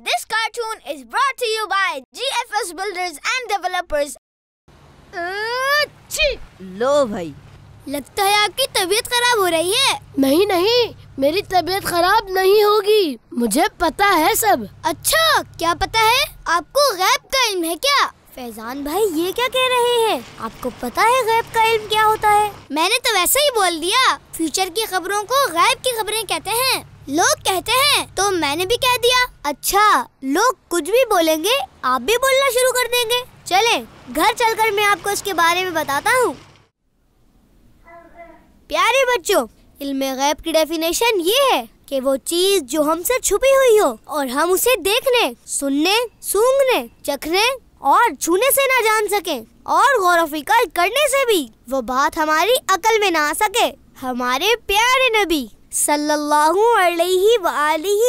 This cartoon is brought to you by GFS Builders and Developers. लो भाई लगता है आपकी तबीयत खराब हो रही है नहीं नहीं मेरी तबीयत खराब नहीं होगी मुझे पता है सब अच्छा क्या पता है आपको गैब का इल्म है क्या फैजान भाई ये क्या कह रहे हैं आपको पता है गैब का इल्म क्या होता है मैंने तो वैसे ही बोल दिया फ्यूचर की खबरों को गैब की खबरें कहते हैं लोग कहते हैं तो मैंने भी कह दिया अच्छा लोग कुछ भी बोलेंगे आप भी बोलना शुरू कर देंगे चले घर चलकर मैं आपको इसके बारे में बताता हूँ प्यारे बच्चों इल्म गैब की डेफिनेशन ये है कि वो चीज जो हमसे छुपी हुई हो और हम उसे देखने सुनने सूंघने चखने और छूने से ना जान सके और गौर फिकर करने से भी वो बात हमारी अकल में ना आ सके हमारे प्यारे नबी सल्लल्लाहु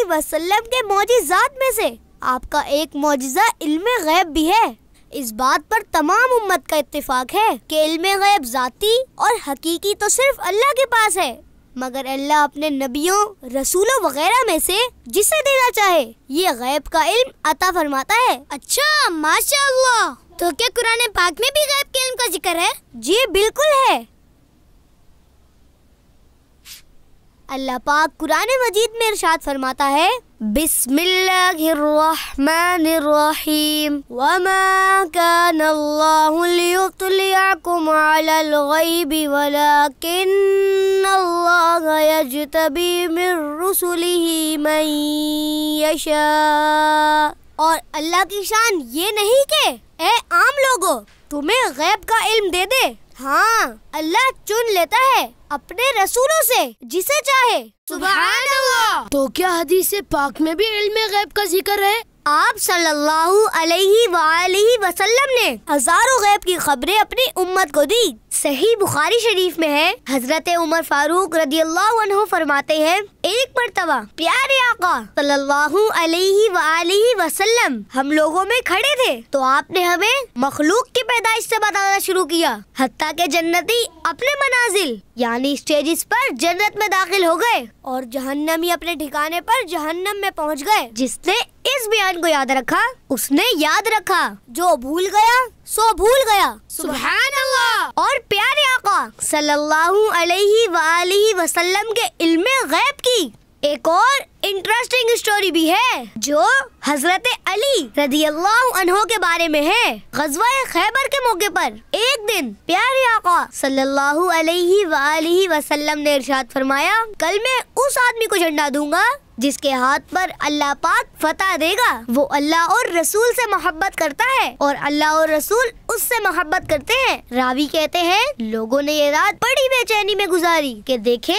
वसल्लम के मोजिज़ात में से आपका एक मोजा इल्म गैब भी है इस बात पर तमाम उम्मत का इत्तेफाक है कि इल्म गैब ज़ाती और हकीकी तो सिर्फ अल्लाह के पास है मगर अल्लाह अपने नबियों रसूलों वगैरह में से जिसे देना चाहे ये गैब का इल्म अता फरमाता है अच्छा माशा तो क्या कुरान पाक में भी गैब के इल्म का जिक्र है जी बिल्कुल है अल्लाह पाक कुरान मजीद में इरशाद फरमाता है बिस्मिल्लाहिर्रहमानिर्रहीम वमा कान अल्लाहु लियुतलियकुम अलल गैब वलाकिन अल्लाह यजतबी मिन रुसुलिही मन यशा और अल्लाह की शान ये नहीं के ए आम लोगों तुम्हें गैब का इल्म दे दे हाँ अल्लाह चुन लेता है अपने रसूलों से जिसे चाहे सुबह तो क्या हदीस पाक में भी इल्म गैब का जिक्र है आप सल्लल्लाहु अलैहि वसल्लम ने हजारों गैब की खबरें अपनी उम्मत को दी सही बुखारी शरीफ में है हजरत उमर फारूक रदी अल्लाह फरमाते हैं एक मरतबा प्यारे आका सल्लल्लाहु अलैहि वालैहि वसल्लम हम लोगों में खड़े थे तो आपने हमें मखलूक की पैदाइश से बताना शुरू किया हती के जन्नती अपने मनाजिल यानी स्टेजेस पर जन्नत में दाखिल हो गए और जहन्नमी अपने ठिकाने पर जहन्नम में पहुंच गए जिसने इस बयान को याद रखा उसने याद रखा जो भूल गया सो भूल गया सुबह और प्यारे आका सल्लल्लाहु अलैहि वसल्लम के इल्म गैब एक और इंटरेस्टिंग स्टोरी भी है जो हजरत अली रजी अल्लाह के बारे में है गजवा खैबर के मौके पर एक दिन प्यारे आका सल्लल्लाहु अलैहि वालैहि वसल्लम ने इरशाद फरमाया कल मैं उस आदमी को झंडा दूंगा जिसके हाथ पर अल्लाह पाक फतह देगा वो अल्लाह और रसूल से मोहब्बत करता है और अल्लाह और रसूल उससे मोहब्बत करते हैं रावी कहते हैं लोगों ने ये रात बड़ी बेचैनी में गुजारी के देखे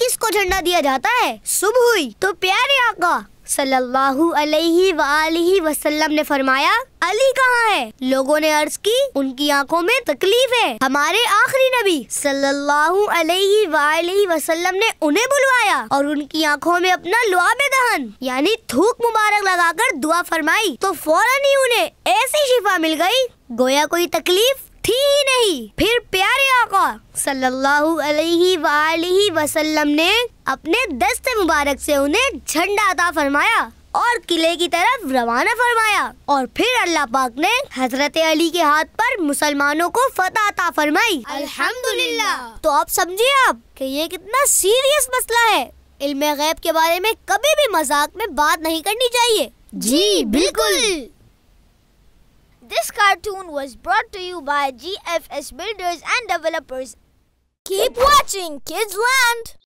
किसको झंडा दिया जाता है सुबह हुई तो प्यारे आका सल्लल्लाहु अलैहि वालैहि वसल्लम ने फरमाया अली कहाँ है लोगों ने अर्ज की उनकी आंखों में तकलीफ है हमारे आखिरी नबी सल्लल्लाहु अलैहि वालैहि वसल्लम ने उन्हें बुलवाया और उनकी आंखों में अपना लुआब दहन यानी थूक मुबारक लगाकर दुआ फरमाई तो फौरन ही उन्हें ऐसी शिफा मिल गई गोया कोई तकलीफ थी ही नहीं फिर प्यारे आका सल्लल्लाहु अलैहि वालैहि वसल्लम ने अपने दस्त मुबारक से उन्हें झंडा अता फरमाया और किले की तरफ रवाना फरमाया और फिर अल्लाह पाक ने हजरत अली के हाथ पर मुसलमानों को फतह अता फरमाई अल्हम्दुलिल्लाह तो आप समझिए आप कि ये कितना सीरियस मसला है इल्म गैब के बारे में कभी भी मजाक में बात नहीं करनी चाहिए जी बिल्कुल cartoon was brought to you by GFS Builders and Developers. Keep watching Kids Land!